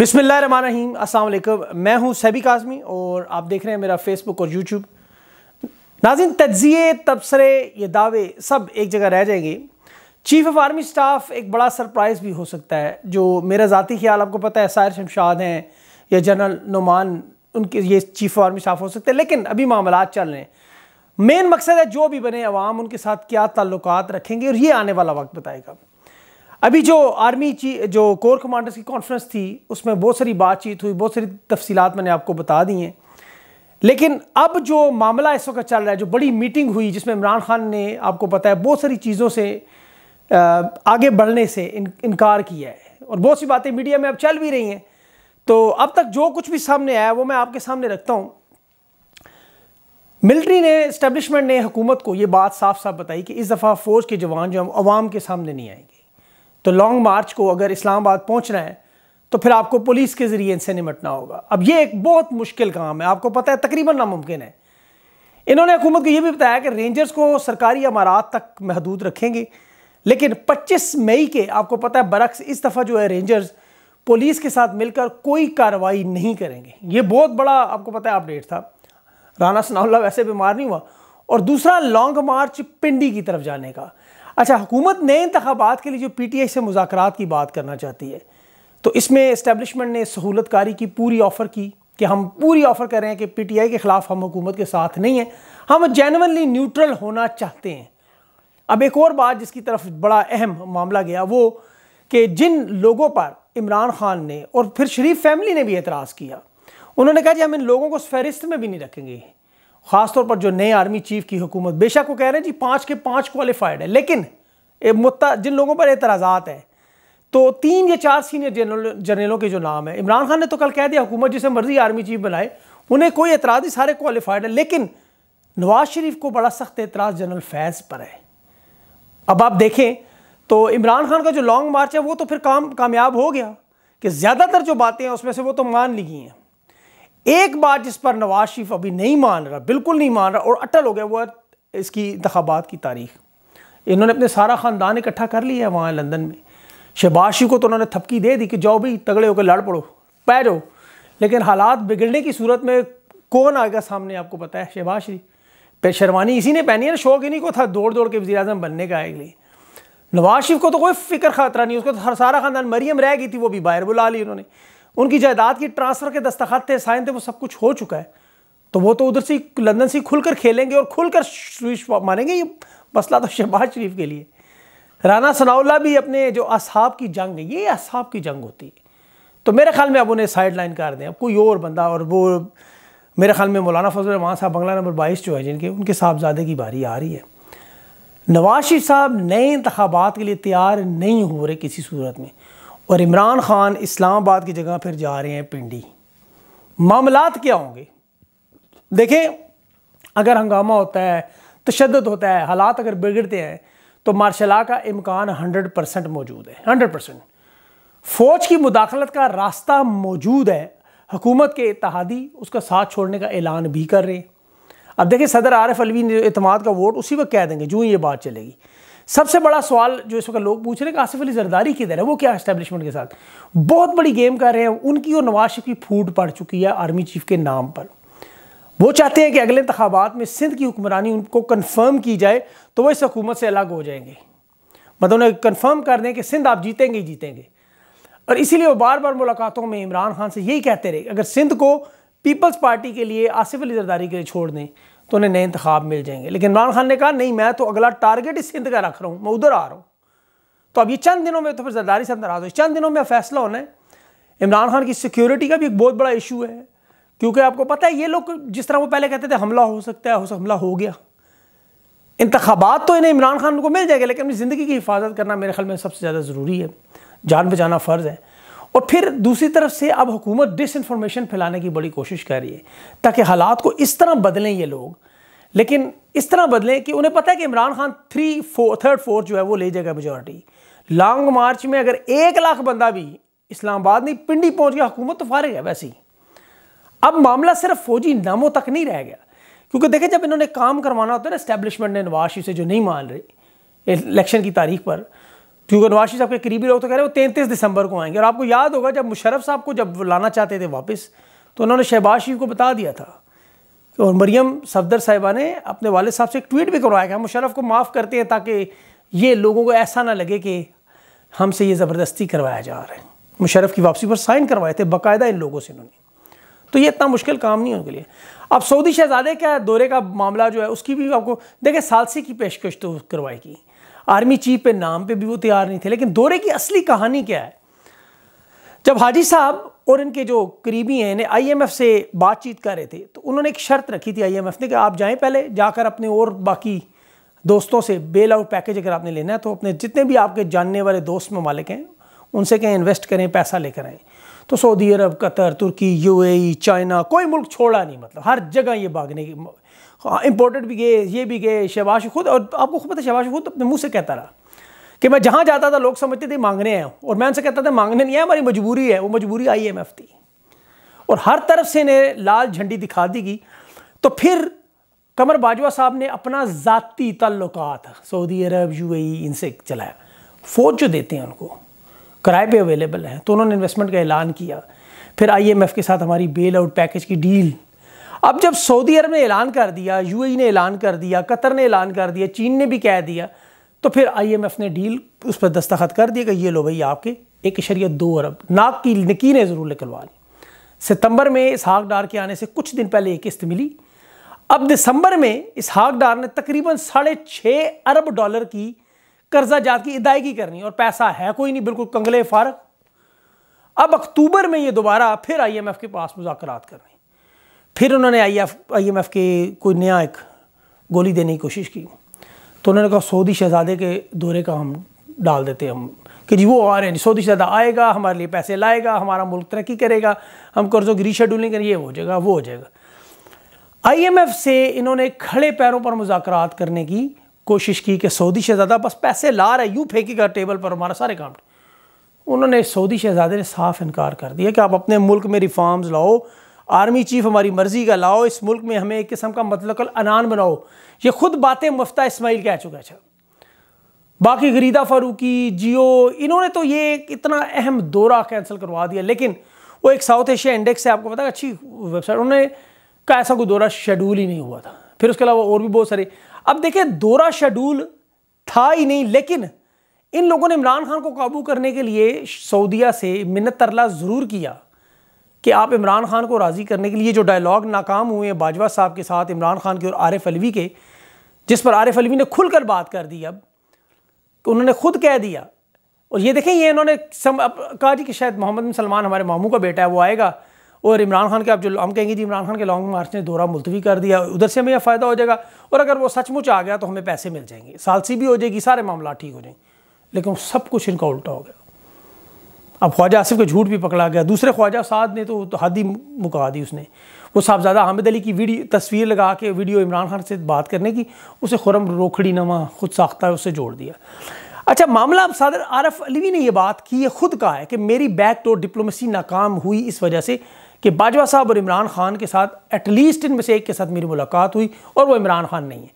बिसमिल्ल रहीम अस्सलाम मैं हूं सैबी काजमी और आप देख रहे हैं मेरा फेसबुक और यूट्यूब नाजिन तजिए तबसरे ये दावे सब एक जगह रह जाएंगे चीफ ऑफ आर्मी स्टाफ एक बड़ा सरप्राइज़ भी हो सकता है जो मेरा ज़ाती ख्याल आपको पता है सायर शमशाद हैं या जनरल नुमान उनके ये चीफ ऑफ आर्मी स्टाफ हो सकते हैं लेकिन अभी मामला चल रहे हैं मेन मकसद है जो भी बने अवाम उनके साथ क्या ताल्लुक रखेंगे और ये आने वाला वक्त बताएगा अभी जो आर्मी जो कोर कमांडर्स की कॉन्फ्रेंस थी उसमें बहुत सारी बातचीत हुई बहुत सारी तफसीत मैंने आपको बता दी हैं लेकिन अब जो मामला इस वक्त चल रहा है जो बड़ी मीटिंग हुई जिसमें इमरान खान ने आपको पता है बहुत सारी चीज़ों से आगे बढ़ने से इन, इनकार किया है और बहुत सी बातें मीडिया में अब चल भी रही हैं तो अब तक जो कुछ भी सामने आया वो मैं आपके सामने रखता हूँ मिलिट्री ने इस्टबलिशमेंट ने हुकूमत को ये बात साफ साफ बताई कि इस दफ़ा फ़ौज के जवान जो हम आवाम के सामने नहीं आएंगे तो लॉन्ग मार्च को अगर इस्लामाबाद रहे है तो फिर आपको पुलिस के ज़रिए इनसे निमटना होगा अब ये एक बहुत मुश्किल काम है आपको पता है तकरीबन नामुमकिन है इन्होंने हुकूमत को ये भी बताया कि रेंजर्स को सरकारी अमारात तक महदूद रखेंगे लेकिन 25 मई के आपको पता है बरक्स इस दफ़ा जो है रेंजर्स पुलिस के साथ मिलकर कोई कार्रवाई नहीं करेंगे ये बहुत बड़ा आपको पता है अपडेट था राना सनाउल्ला वैसे बीमार नहीं हुआ और दूसरा लॉन्ग मार्च पिंडी की तरफ जाने का अच्छा हुकूमत नए इंतबात के लिए जो पी टी आई से मुजाकर की बात करना चाहती है तो इसमें इस्टेबलिशमेंट ने सहूलतकारी की पूरी ऑफ़र की कि हम पूरी ऑफ़र कर रहे हैं कि पी टी आई के ख़िलाफ़ हम हुकूमत के साथ नहीं हैं हम जेनवनली न्यूट्रल होना चाहते हैं अब एक और बात जिसकी तरफ बड़ा अहम मामला गया वो कि जिन लोगों पर इमरान खान ने और फिर शरीफ फैमिली ने भी एतराज़ किया उन्होंने कहा कि हम इन लोगों को फहरिस्त में भी नहीं रखेंगे खासतौर पर जो नए आर्मी चीफ की हुकूमत बेशक वो कह रहे हैं जी पाँच के पाँच क्वालिफाइड है लेकिन मुता जिन लोगों पर एतराज़ात हैं तो तीन या चार सीनियर जनरल जनरलों के जो नाम है इमरान खान ने तो कल कह दिया हुकूमत जिसे मर्जी आर्मी चीफ बनाए उन्हें कोई एतराज़ ही सारे क्वालिफाइड है लेकिन नवाज शरीफ को बड़ा सख्त एतराज़ जनरल फैज़ पर है अब आप देखें तो इमरान खान का जो लॉन्ग मार्च है वो तो फिर काम कामयाब हो गया कि ज़्यादातर जो बातें हैं उसमें से वो तो मान ली गई हैं एक बात जिस पर नवाज शरीफ अभी नहीं मान रहा बिल्कुल नहीं मान रहा और अटल हो गया वो इसकी इंतबात की तारीख इन्होंने अपने सारा ख़ानदान इकट्ठा कर लिया है वहाँ लंदन में शहबाज शरीफ को तो उन्होंने थपकी दे दी कि जाओ भी तगड़े होकर लड़ पड़ो पैरो लेकिन हालात बिगड़ने की सूरत में कौन आएगा सामने आपको पता है शहबाज शरीफ पे शेरवानी इसी ने पहनी है ना शौक इन्हीं को था दौड़ दौड़ के वजी अजम बनने का आए लिए नवाज शरीफ को तो कोई फिक्र खतरा नहीं उसको तो हर सारा ख़ानदान मरियम रह गई थी वो भी बाहर बुला ली उन्होंने उनकी जायदाद की ट्रांसफ़र के दस्तखत थे साइन थे वो सब कुछ हो चुका है तो वो तो उधर से लंदन से खुलकर खेलेंगे और खुलकर स्विच मानेंगे ये मसला तो शहबाज शरीफ के लिए राना सनाउल्ला भी अपने जो असहाब की जंग है ये असाब की जंग होती है तो मेरे ख्याल में अब उन्हें साइड लाइन कर दें अब कोई और बंदा और वो मेरे ख्याल में मौलाना फजल रमान साहब बंगला नंबर बाईस जो है जिनके उनके साहबजादे की बारी आ रही है नवाज शरीफ साहब नए इंतबात के लिए तैयार नहीं हो रहे किसी सूरत में और इमरान ख़ान इस्लामाबाद की जगह फिर जा रहे हैं पिंडी मामलात क्या होंगे देखें अगर हंगामा होता है तशद होता है हालात अगर बिगड़ते हैं तो मार्शला का इम्कान हंड्रेड परसेंट मौजूद है हंड्रेड परसेंट फ़ौज की मुदाखलत का रास्ता मौजूद है हुकूमत के इतिहादी उसका साथ छोड़ने का ऐलान भी कर रहे हैं अब देखिए सदर आरफ अलवी ने अतमाद का वोट उसी वक्त कह देंगे जूँ ये बात चलेगी सबसे बड़ा सवाल जो इस वक्त लोग पूछ रहे हैं आसिफ अली जरदारी किधर है वो क्या इस्टेब्लिशमेंट के साथ बहुत बड़ी गेम कर रहे हैं उनकी और नवाज शरीफ की फूट पड़ चुकी है आर्मी चीफ के नाम पर वो चाहते हैं कि अगले इंतबात में सिंध की हुक्मरानी उनको कन्फर्म की जाए तो वह इस हकूमत से अलग हो जाएंगे मतलब उन्हें कन्फर्म कर दें कि सिंध आप जीतेंगे ही जीतेंगे और इसीलिए वो बार बार मुलाकातों में इमरान खान से यही कहते रहे अगर सिंध को पीपल्स पार्टी के लिए आसिफ अली जरदारी के लिए छोड़ दें तो उन्हें नए इंतखाब मिल जाएंगे लेकिन इमरान खान ने कहा नहीं मैं तो अगला टारगेट इस सिंध का रख रहा हूँ मैं उधर आ रहा हूँ तो अब ये चंद दिनों में तो फिर जरदारी से नाराज़ हो चंद दिनों में फैसला होना है इमरान खान की सिक्योरिटी का भी एक बहुत बड़ा इशू है क्योंकि आपको पता है ये लोग जिस तरह वो पहले कहते थे हमला हो सकता है हमला हो गया इंतबात तो इन्हें इमरान खान को मिल जाएगा लेकिन अपनी ज़िंदगी की हिफाजत करना मेरे ख्याल में सबसे ज़्यादा ज़रूरी है जान बचाना फ़र्ज़ है और फिर दूसरी तरफ से अब हुकूमत डिसइंफॉर्मेशन फैलाने की बड़ी कोशिश कर रही है ताकि हालात को इस तरह बदलें ये लोग लेकिन इस तरह बदलें कि उन्हें पता है कि Imran Khan three four third fourth जो है वो ले जाएगा मेजोरिटी लॉन्ग मार्च में अगर एक लाख बंदा भी इस्लामाबाद नहीं पिंडी पहुंच गया हुकूमत तो फारग है वैसे ही अब मामला सिर्फ फौजी नामों तक नहीं रह गया क्योंकि देखे जब इन्होंने काम करवाना होता है ना इस्टेब्लिशमेंट ने नवाज से जो नहीं मान रही इलेक्शन की तारीख पर क्योंकि नवाज शरीफ साहब के करीबी लोग तो कह रहे हैं वो तैंतीस दिसंबर को आएंगे और आपको याद होगा जब मुशरफ साहब को जब लाना चाहते थे वापस तो उन्होंने शहबाज शरीफ को बता दिया था कि और मरियम सफदर साहिबा ने अपने वाले साहब से एक ट्वीट भी करवाया कि मुशरफ को माफ़ करते हैं ताकि ये लोगों को ऐसा ना लगे कि हमसे ये ज़बरदस्ती करवाया जा रहा है मुशरफ की वापसी पर साइन करवाए थे बाकायदा इन लोगों से इन्होंने तो ये इतना मुश्किल काम नहीं उनके लिए अब सऊदी शहजादे का दौरे का मामला जो है उसकी भी आपको देखें सालसी की पेशकश तो करवाई गई आर्मी चीफ पे नाम पे भी वो तैयार नहीं थे लेकिन दौरे की असली कहानी क्या है जब हाजी साहब और इनके जो करीबी हैं एम आईएमएफ से बातचीत कर रहे थे तो उन्होंने एक शर्त रखी थी आईएमएफ ने कि आप जाएं पहले जाकर अपने और बाकी दोस्तों से बेल आउट पैकेज अगर आपने लेना है तो अपने जितने भी आपके जानने वाले दोस्त ममालिक हैं उनसे कहें इन्वेस्ट करें पैसा लेकर आएँ तो सऊदी अरब कतर तुर्की ए e, चाइना कोई मुल्क छोड़ा नहीं मतलब हर जगह ये भागने की इम्पोर्टेड हाँ, भी गए ये भी गए शहबाज खुद और आपको खुद पता शहबाज खुद अपने मुंह से कहता रहा कि मैं जहाँ जाता था लोग समझते थे मांगने हैं और मैं उनसे कहता था मांगने नहीं है हमारी मजबूरी है वो मजबूरी आई एम एफ़ थी और हर तरफ से इन्हें लाल झंडी दिखा दी गई तो फिर कमर बाजवा साहब ने अपना ज़ाती तल्लुक सऊदी अरब यू इनसे चलाया फ़ौज जो देते हैं उनको किराए पर अवेलेबल हैं तो उन्होंने इन्वेस्टमेंट का ऐलान किया फिर एफ के साथ हमारी बेल आउट पैकेज की डील अब जब सऊदी अरब ने ऐलान कर दिया यूएई ने ऐलान कर दिया कतर ने ऐलान कर दिया चीन ने भी कह दिया तो फिर आईएमएफ ने डील उस पर दस्तखत कर दिया कि ये लो भाई आपके एक शरीय दो अरब नाक की नकीनें ज़रूर निकलवा ली सितंबर में हाक डार के आने से कुछ दिन पहले एक किस्त मिली अब दिसंबर में इस हाक डार ने तकरीबन साढ़े छः अरब डॉलर की कर्जा जात की अदायगी करनी और पैसा है कोई नहीं बिल्कुल कंगले फारक अब अक्टूबर में ये दोबारा फिर आईएमएफ के पास मुजाकर करने फिर उन्होंने I F I M F के कोई नया एक गोली देने की कोशिश की तो उन्होंने कहा सऊदी शहजादे के दौरे का हम डाल देते हम कि जी वो आ रहे हैं सऊदी शहजादा आएगा हमारे लिए पैसे लाएगा हमारा मुल्क तरक्की करेगा हम कर्ज़ों की रीशेडूलिंग करें ये हो जाएगा वो हो जाएगा आईएमएफ से इन्होंने खड़े पैरों पर मुजाकर करने की कोशिश की कि सऊदी शहजादा बस पैसे ला रहा है यूँ फेंकेगा टेबल पर हमारा सारे काम उन्होंने सऊदी शहजादे ने साफ इनकार कर दिया कि आप अपने मुल्क में रिफॉर्म्स लाओ आर्मी चीफ हमारी मर्जी का लाओ इस मुल्क में हमें एक किस्म का मतलब अनान बनाओ ये खुद बातें मुफ्ता इसमाइल कह चुका है अच्छा। बाकी गरीदा फारूकी जियो इन्होंने तो ये इतना अहम दौरा कैंसिल करवा दिया लेकिन वो एक साउथ एशिया इंडेक्स है आपको पता है अच्छी वेबसाइट उन्होंने का ऐसा कोई दौरा शेड्यूल ही नहीं हुआ था फिर उसके अलावा और भी बहुत सारे अब देखिए दौरा शेड्यूल था ही नहीं लेकिन इन लोगों ने इमरान खान को काबू करने के लिए सऊदिया से मिन्नत तरला ज़रूर किया कि आप इमरान खान को राज़ी करने के लिए जो डायलॉग नाकाम हुए हैं बाजवा साहब के साथ इमरान खान के और आरिफ अलवी के जिस पर आरिफ अलवी ने खुलकर बात कर दी अब कि उन्होंने खुद कह दिया और ये देखें ये इन्होंने कहा जी कि शायद मोहम्मद बिन सलमान हमारे मामू का बेटा है वो आएगा और इमरान खान के आप जो हम कहेंगे जी इमरान खान के लॉन्ग मार्च ने दौरा मुलतवी कर दिया उधर से हमें यह फ़ायदा हो जाएगा और अगर वो सचमुच आ गया तो हमें पैसे मिल जाएंगे सालसी भी हो जाएगी सारे मामला ठीक हो जाएंगे लेकिन सब कुछ इनका उल्टा हो गया अब ख्वाजा आसिफ का झूठ भी पकड़ा गया दूसरे ख्वाजा साद ने तो, तो हद ही मुका दी उसने वो साहबजादा हामिद अली की वीडियो तस्वीर लगा के वीडियो इमरान खान से बात करने की उसे खुरम रोखड़ी नमा खुद साख्ता है उससे जोड़ दिया अच्छा मामला अब सदर आरफ अलवी ने यह बात की है खुद कहा है कि मेरी बैक टोर तो डिप्लोमेसी नाकाम हुई इस वजह से कि बाजवा साहब और इमरान खान के साथ एटलीस्ट इनमें से एक के साथ मेरी मुलाकात हुई और वो इमरान खान नहीं है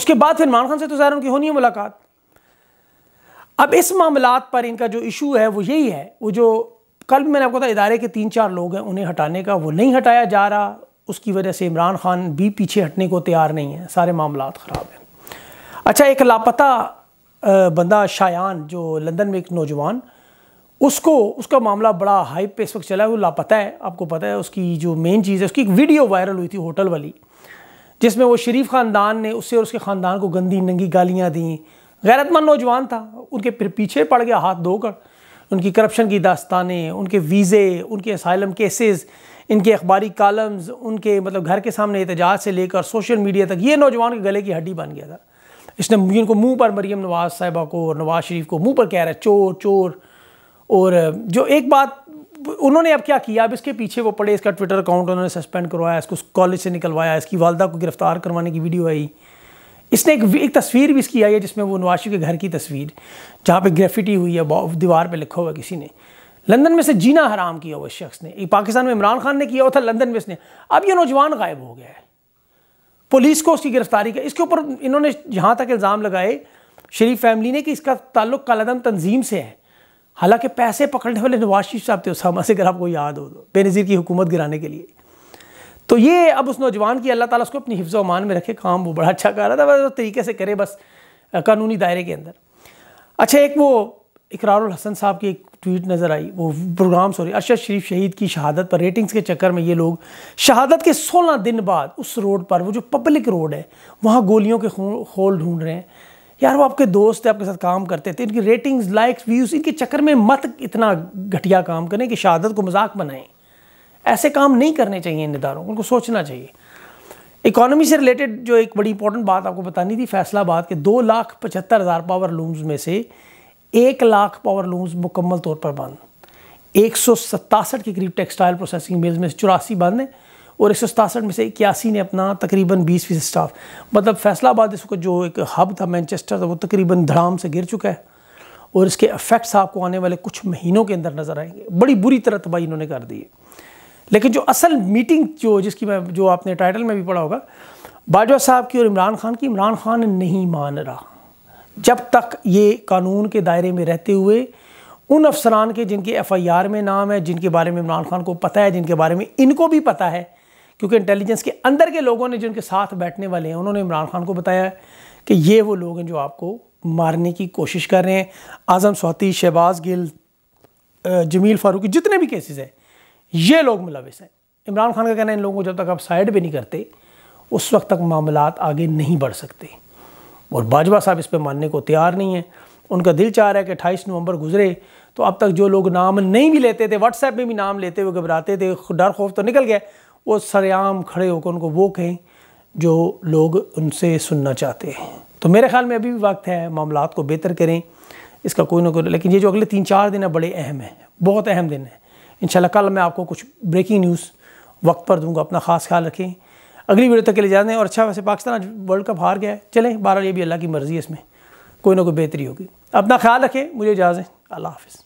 उसके बाद फिर इमरान खान से तो ज़ाहिर उनकी होनी है मुलाकात अब इस मामलात पर इनका जो इशू है वो यही है वो जो कल मैंने आपको था इदारे के तीन चार लोग हैं उन्हें हटाने का वो नहीं हटाया जा रहा उसकी वजह से इमरान खान भी पीछे हटने को तैयार नहीं है सारे मामला ख़राब हैं अच्छा एक लापता बंदा शायान जो लंदन में एक नौजवान उसको उसका मामला बड़ा हाई पे इस वक्त चला है वो लापता है आपको पता है उसकी जो मेन चीज़ है उसकी एक वीडियो वायरल हुई थी होटल वाली जिसमें वो शरीफ ख़ानदान ने उससे और उसके ख़ानदान को गंदी नंगी गालियाँ दी गैरतमंद नौजवान था उनके फिर पीछे पड़ गया हाथ धोकर उनकी करप्शन की दास्तानें उनके वीज़े उनके असाइलम केसेस इनके अखबारी कॉलम्स उनके मतलब घर के सामने एहतजाज से लेकर सोशल मीडिया तक ये नौजवान के गले की हड्डी बन गया था इसने इनको मुंह पर मरीम नवाज साहिबा को और नवाज शरीफ को मुंह पर कह रहा है चोर चोर और जो एक बात उन्होंने अब क्या किया अब इसके पीछे वो पड़े इसका ट्विटर अकाउंट उन्होंने सस्पेंड करवाया इसको कॉलेज से निकलवाया इसकी वालदा को गिरफ़्तार करवाने की वीडियो आई इसने एक, एक तस्वीर भी इसकी आई है जिसमें वो नवाशी के घर की तस्वीर जहाँ पे ग्रेफिटी हुई है दीवार पे लिखा हुआ किसी ने लंदन में से जीना हराम किया हुआ शख्स ने पाकिस्तान में इमरान खान ने किया हुआ था लंदन में इसने अब यह नौजवान गायब हो गया है पुलिस को उसकी गिरफ्तारी का इसके ऊपर इन्होंने जहाँ तक इल्ज़ाम लगाए शरीफ फैमिली ने कि इसका ताल्लुक कालादम तंजीम से है हालांकि पैसे पकड़ने वाले नवाज शरीफ साहब थे उसामा से अगर आपको याद हो तो बेनज़ीर की हुकूमत गिराने के लिए तो ये अब उस नौजवान की अल्लाह ताला उसको अपनी हिफ्ज़ मान में रखे काम वो बड़ा अच्छा कर रहा था बस तो तरीके से करे बस कानूनी दायरे के अंदर अच्छा एक वो इकरारुल हसन साहब की एक ट्वीट नज़र आई वो प्रोग्राम सॉरी अरशद शरीफ शहीद की शहादत पर रेटिंग्स के चक्कर में ये लोग शहादत के 16 दिन बाद उस रोड पर वो जो पब्लिक रोड है वहाँ गोलियों के खोल ढूंढ रहे हैं यार वो आपके दोस्त है आपके साथ काम करते थे इनकी रेटिंग्स लाइक्स व्यूज़ इनके चक्कर में मत इतना घटिया काम करें कि शहादत को मजाक बनाएं ऐसे काम नहीं करने चाहिए इन इदारों को उनको सोचना चाहिए इकोनॉमी से रिलेटेड जो एक बड़ी इंपॉर्टेंट बात आपको बतानी थी फैसलाबाद के दो लाख पचहत्तर हज़ार पावर लूम्स में से एक लाख पावर लूम्स मुकम्मल तौर पर बंद एक सौ सतासठ के करीब टेक्सटाइल प्रोसेसिंग मिल्स में से चौरासी बंद हैं और एक सौ सतासठ में से इक्यासी ने अपना तकरीबन बीस फीसद स्टाफ मतलब फैसलाबाद इसको जो एक हब था मैनचेस्टर था वो तकरीबन धड़ाम से गिर चुका है और इसके अफेक्ट्स आपको आने वाले कुछ महीनों के अंदर नज़र आएंगे बड़ी बुरी तरह तबाही इन्होंने कर दी है लेकिन जो असल मीटिंग जो जिसकी मैं जो आपने टाइटल में भी पढ़ा होगा बाजवा साहब की और इमरान खान की इमरान खान नहीं मान रहा जब तक ये कानून के दायरे में रहते हुए उन अफसरान के जिनके एफआईआर में नाम है जिनके बारे में इमरान खान को पता है जिनके बारे में इनको भी पता है क्योंकि इंटेलिजेंस के अंदर के लोगों ने जिनके साथ बैठने वाले हैं उन्होंने इमरान खान को बताया कि ये वो लोग हैं जो आपको मारने की कोशिश कर रहे हैं आज़म स्वाति शहबाज गिल जमील फारूकी जितने भी केसेस हैं ये लोग मुलविस हैं इमरान खान का कहना है इन लोगों को जब तक आप साइड भी नहीं करते उस वक्त तक मामला आगे नहीं बढ़ सकते और बाजवा साहब इस पर मानने को तैयार नहीं है उनका दिल चाह रहा है कि अट्ठाईस नवंबर गुजरे तो अब तक जो लोग नाम नहीं भी लेते थे व्हाट्सएप में भी नाम लेते हुए घबराते थे डर खौफ तो निकल गया वो सरेआम खड़े होकर उनको वो कहें जो लोग उनसे सुनना चाहते हैं तो मेरे ख्याल में अभी भी वक्त है मामला को बेहतर करें इसका कोई ना कोई लेकिन ये जो अगले तीन चार दिन है बड़े अहम हैं बहुत अहम दिन है इन कल मैं आपको कुछ ब्रेकिंग न्यूज़ वक्त पर दूंगा अपना खास ख्याल रखें अगली वीडियो तक के लिए जाने और अच्छा वैसे पाकिस्तान आज वर्ल्ड कप हार गया है चलें बारह ये भी अल्लाह की मर्ज़ी है इसमें कोई ना कोई बेहतरी होगी अपना ख्याल रखें मुझे इजाज़ें अल्लाह हाफिज़